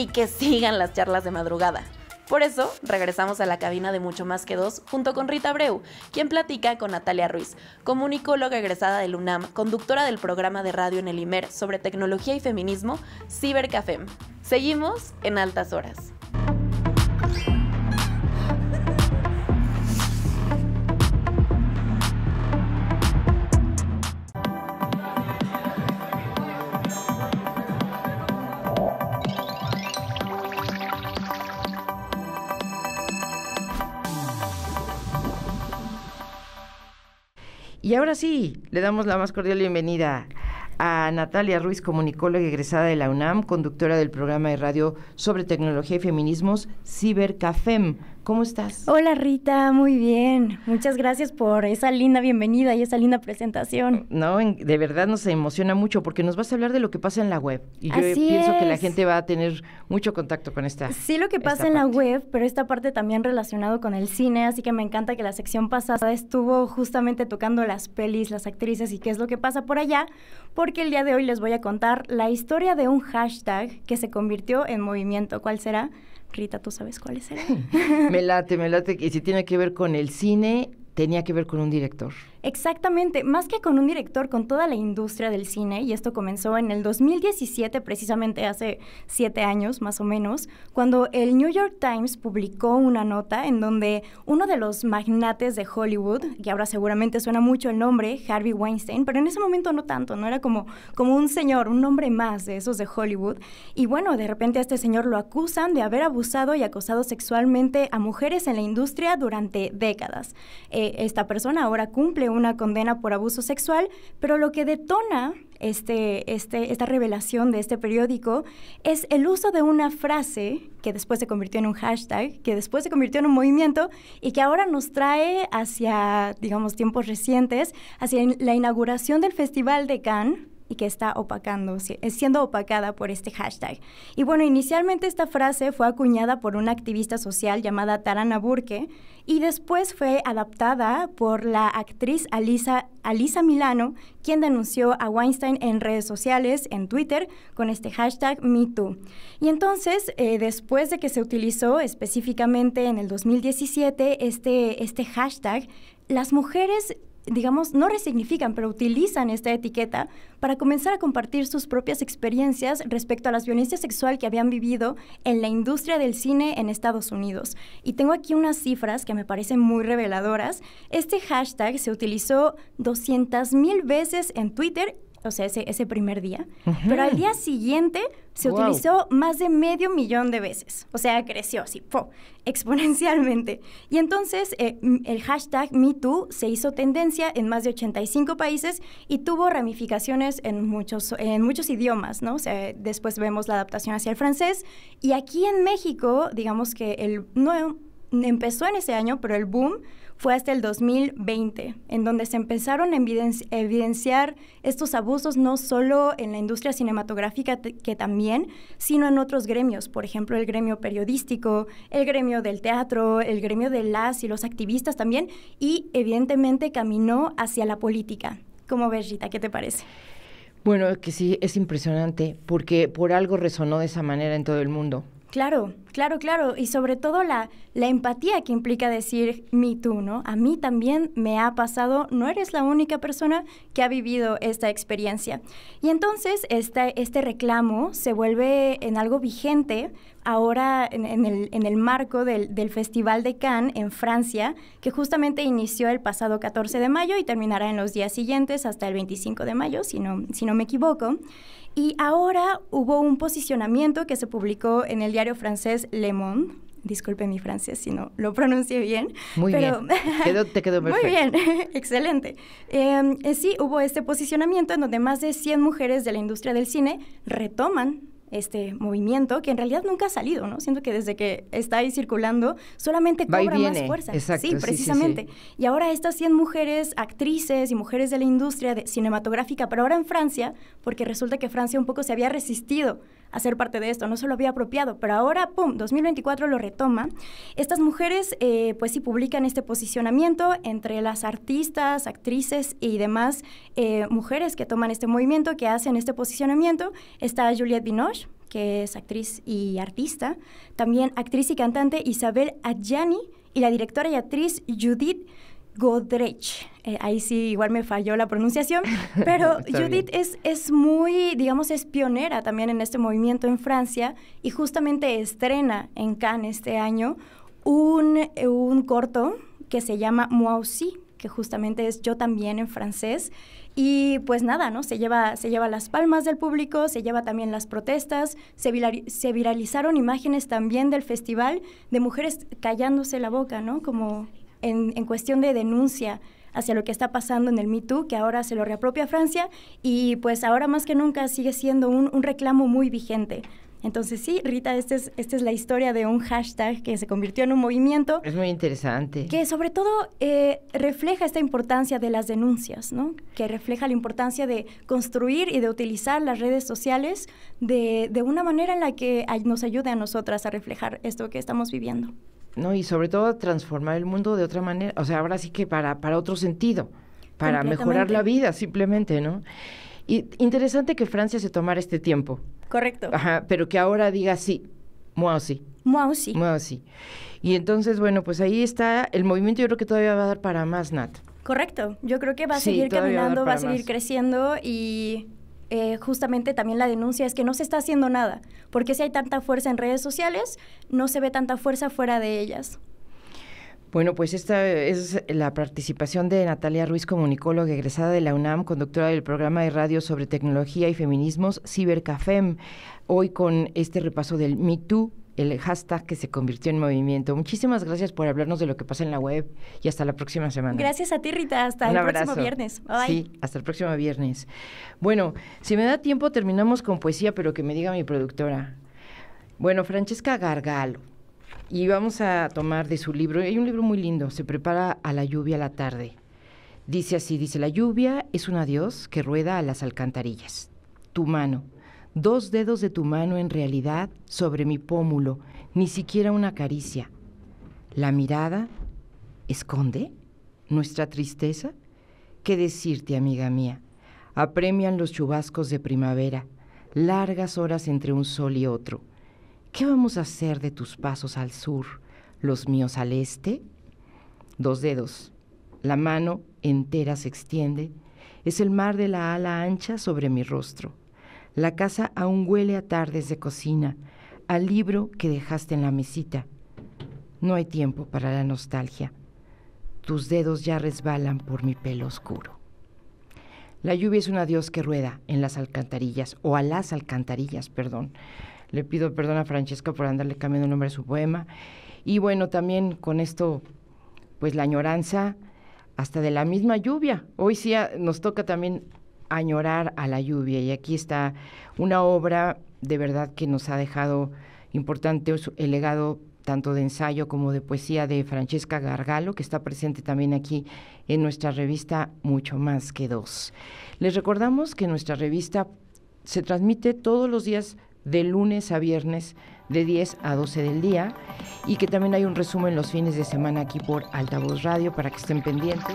y que sigan las charlas de madrugada. Por eso, regresamos a la cabina de Mucho Más que Dos junto con Rita Breu, quien platica con Natalia Ruiz, comunicóloga egresada del UNAM, conductora del programa de radio en el IMER sobre tecnología y feminismo, Cibercafem. Seguimos en altas horas. Y ahora sí, le damos la más cordial bienvenida a Natalia Ruiz, comunicóloga egresada de la UNAM, conductora del programa de radio sobre tecnología y feminismos, Cibercafem. ¿Cómo estás? Hola Rita, muy bien. Muchas gracias por esa linda bienvenida y esa linda presentación. No, de verdad nos emociona mucho porque nos vas a hablar de lo que pasa en la web. Y yo pienso que la gente va a tener mucho contacto con esta. Sí, lo que pasa en la web, pero esta parte también relacionado con el cine, así que me encanta que la sección pasada estuvo justamente tocando las pelis, las actrices y qué es lo que pasa por allá, porque el día de hoy les voy a contar la historia de un hashtag que se convirtió en movimiento. ¿Cuál será? Rita, ¿tú sabes cuál es el? me late, me late. Y si tiene que ver con el cine, tenía que ver con un director. Exactamente, más que con un director, con toda la industria del cine, y esto comenzó en el 2017, precisamente hace siete años más o menos, cuando el New York Times publicó una nota en donde uno de los magnates de Hollywood, que ahora seguramente suena mucho el nombre, Harvey Weinstein, pero en ese momento no tanto, no era como, como un señor, un nombre más de esos de Hollywood, y bueno, de repente a este señor lo acusan de haber abusado y acosado sexualmente a mujeres en la industria durante décadas. Eh, esta persona ahora cumple una condena por abuso sexual, pero lo que detona este, este, esta revelación de este periódico es el uso de una frase que después se convirtió en un hashtag, que después se convirtió en un movimiento y que ahora nos trae hacia, digamos, tiempos recientes, hacia la inauguración del Festival de Cannes y que está opacando, siendo opacada por este hashtag. Y bueno, inicialmente esta frase fue acuñada por una activista social llamada Tarana Burke y después fue adaptada por la actriz Alisa, Alisa Milano, quien denunció a Weinstein en redes sociales, en Twitter, con este hashtag MeToo. Y entonces, eh, después de que se utilizó específicamente en el 2017 este, este hashtag, las mujeres digamos, no resignifican, pero utilizan esta etiqueta para comenzar a compartir sus propias experiencias respecto a las violencias sexual que habían vivido en la industria del cine en Estados Unidos. Y tengo aquí unas cifras que me parecen muy reveladoras. Este hashtag se utilizó 200.000 veces en Twitter o sea, ese, ese primer día, pero al día siguiente se utilizó más de medio millón de veces, o sea, creció así, po, exponencialmente. Y entonces eh, el hashtag MeToo se hizo tendencia en más de 85 países y tuvo ramificaciones en muchos, en muchos idiomas, ¿no? O sea, después vemos la adaptación hacia el francés y aquí en México, digamos que el... No, empezó en ese año, pero el boom fue hasta el 2020, en donde se empezaron a evidenciar estos abusos no solo en la industria cinematográfica que también, sino en otros gremios, por ejemplo, el gremio periodístico, el gremio del teatro, el gremio de las y los activistas también, y evidentemente caminó hacia la política. ¿Cómo ves, Rita? ¿Qué te parece? Bueno, que sí, es impresionante, porque por algo resonó de esa manera en todo el mundo. Claro, Claro, claro, y sobre todo la, empatía que implica decir mi tú, ¿no? A mí también me ha pasado, no eres la única persona que ha vivido esta experiencia. Y entonces este reclamo se vuelve en algo vigente ahora en, el, marco del, Festival de Cannes en Francia, que justamente inició el pasado 14 de mayo y terminará en los días siguientes hasta el 25 de mayo, si si no me equivoco. Y ahora hubo un posicionamiento que se publicó en el diario francés le Monde. Disculpe mi francés si no lo pronuncie bien. Muy pero, bien. te quedó perfecto. Muy bien, excelente. Em, eh, sí, hubo este posicionamiento en donde más de 100 mujeres de la industria del cine retoman este movimiento que en realidad nunca ha salido, ¿no? Siento que desde que está ahí circulando solamente cobra más fuerza. sí, precisamente. Y ahora estas 100 mujeres actrices y mujeres de la industria cinematográfica, pero ahora en Francia, porque resulta que Francia un poco se había resistido hacer parte de esto, no se lo había apropiado, pero ahora, ¡pum!, 2024 lo retoma. Estas mujeres, eh, pues sí, publican este posicionamiento entre las artistas, actrices y demás eh, mujeres que toman este movimiento, que hacen este posicionamiento. Está Juliette Binoche, que es actriz y artista, también actriz y cantante Isabel Adjani y la directora y actriz Judith Godrecht, eh, ahí sí igual me falló la pronunciación, pero Judith es, es, muy, digamos, es pionera también en este movimiento en Francia y justamente estrena en Cannes este año un, un corto que se llama Moi que justamente es yo también en francés. Y pues nada, ¿no? Se lleva, se lleva las palmas del público, se lleva también las protestas, se, se viralizaron imágenes también del festival de mujeres callándose la boca, ¿no? Como en, cuestión de denuncia hacia lo que está pasando en el Me que ahora se lo reapropia Francia y pues ahora más que nunca sigue siendo un, reclamo muy vigente. Entonces sí, Rita, esta es, la historia de un hashtag que se convirtió en un movimiento. Es muy interesante. Que sobre todo eh, refleja esta importancia de las denuncias, ¿no? Que refleja la importancia de construir y de utilizar las redes sociales de, de una manera en la que nos ayude a nosotras a reflejar esto que estamos viviendo. ¿no? Y sobre todo transformar el mundo de otra manera, o sea, ahora sí que para, para otro sentido, para mejorar la vida simplemente, ¿no? Y interesante que Francia se tomara este tiempo. Correcto. Ajá, pero que ahora diga sí, moi aussi. Moi Y entonces, bueno, pues ahí está el movimiento, yo creo que todavía va a dar para más, Nat. Correcto, yo creo que va a seguir caminando, va, a seguir creciendo y eh, justamente también la denuncia es que no se está haciendo nada, porque si hay tanta fuerza en redes sociales, no se ve tanta fuerza fuera de ellas. Bueno, pues esta es la participación de Natalia Ruiz, comunicóloga egresada de la UNAM, conductora del programa de radio sobre tecnología y feminismos, Cibercafem, hoy con este repaso del Me Too el hashtag que se convirtió en movimiento. Muchísimas gracias por hablarnos de lo que pasa en la web y hasta la próxima semana. Gracias a ti, Rita. Hasta el próximo viernes. Sí, hasta el próximo viernes. Bueno, si me da tiempo, terminamos con poesía, pero que me diga mi productora. Bueno, Francesca Gargalo. Y vamos a tomar de su libro. Hay un libro muy lindo, se prepara a la lluvia a la tarde. Dice así, dice, la lluvia es un adiós que rueda a las alcantarillas. Tu mano dos dedos de tu mano en realidad sobre mi pómulo, ni siquiera una caricia. La mirada esconde nuestra tristeza. ¿Qué decirte, amiga mía? Apremian los chubascos de primavera, largas horas entre un sol y otro. ¿Qué vamos a hacer de tus pasos al sur, los míos al este? Dos dedos, la mano entera se extiende, es el mar de la ala ancha sobre mi rostro. La casa aún huele a tardes de cocina, al libro que dejaste en la mesita. No hay tiempo para la nostalgia. Tus dedos ya resbalan por mi pelo oscuro. La lluvia es un adiós que rueda en las alcantarillas, o a las alcantarillas, perdón. Le pido perdón a Francesca por andarle cambiando el nombre a su poema. Y bueno, también con esto, pues la añoranza hasta de la misma lluvia. Hoy sí ah, nos toca también añorar a la lluvia. Y aquí está una obra de verdad que nos ha dejado importante el legado tanto de ensayo como de poesía de Francesca Gargalo, que está presente también aquí en nuestra revista Mucho más que dos. Les recordamos que nuestra revista se transmite todos los días de lunes a viernes de 10 a 12 del día y que también hay un resumen los fines de semana aquí por Altavoz Radio para que estén pendientes.